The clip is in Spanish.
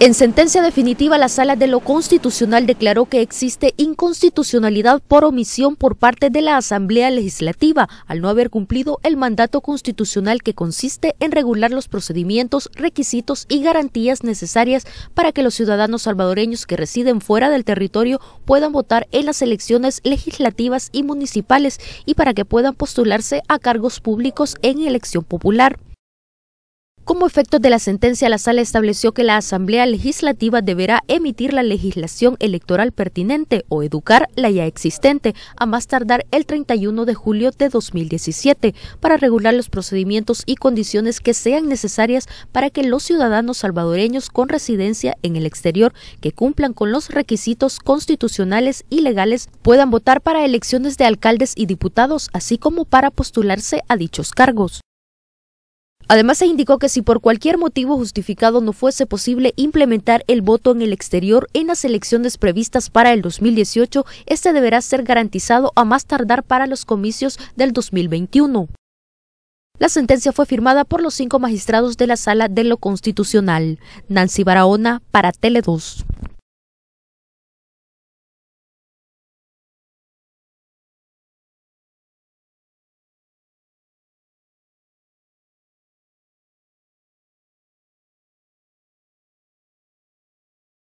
En sentencia definitiva, la Sala de lo Constitucional declaró que existe inconstitucionalidad por omisión por parte de la Asamblea Legislativa al no haber cumplido el mandato constitucional que consiste en regular los procedimientos, requisitos y garantías necesarias para que los ciudadanos salvadoreños que residen fuera del territorio puedan votar en las elecciones legislativas y municipales y para que puedan postularse a cargos públicos en elección popular. Como efecto de la sentencia, la sala estableció que la Asamblea Legislativa deberá emitir la legislación electoral pertinente o educar la ya existente a más tardar el 31 de julio de 2017 para regular los procedimientos y condiciones que sean necesarias para que los ciudadanos salvadoreños con residencia en el exterior que cumplan con los requisitos constitucionales y legales puedan votar para elecciones de alcaldes y diputados, así como para postularse a dichos cargos. Además, se indicó que si por cualquier motivo justificado no fuese posible implementar el voto en el exterior en las elecciones previstas para el 2018, este deberá ser garantizado a más tardar para los comicios del 2021. La sentencia fue firmada por los cinco magistrados de la Sala de lo Constitucional. Nancy Barahona para Tele 2.